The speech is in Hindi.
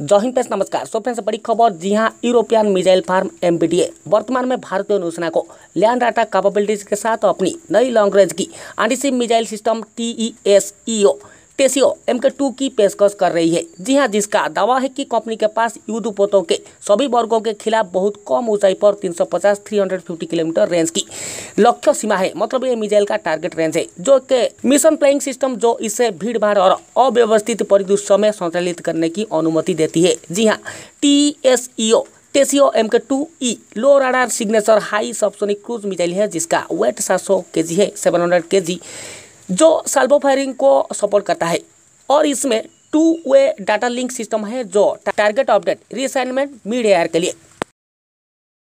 जय हिंद फ्रेंड्स नमस्कार सो फ्रेंड्स बड़ी खबर जी हाँ यूरोपियन मिजाइल फार्म एम वर्तमान में भारतीय नौसेना को लैंड डाटा कैपेबिलिटीज के साथ अपनी नई लॉन्ग रेंज की एंटीसी missile system T E S Teseo M K two की पेशकश कर रही है जी हाँ जिसका दावा है कि कंपनी के पास युद्ध पोतों के सभी वर्गों के खिलाफ बहुत कम ऊंचाई पर 350-350 किलोमीटर रेंज की लक्ष्य सीमा है मतलब ये मिसाइल का टारगेट रेंज है जो के मिशन प्लेइंग सिस्टम जो इसे भीड़ भाड़ और अव्यवस्थित परिदृश्य में संचालित करने की अनुमति देती है जी हाँ T S E O Teseo M K two E low radar signature high subsonic cruise missile है जिसका वेट सात सौ के जी है सेवन हंड्रेड के जी जो साल्बो फायरिंग को सपोर्ट करता है और इसमें two way data link system है जो target update reassignment mid air के लिए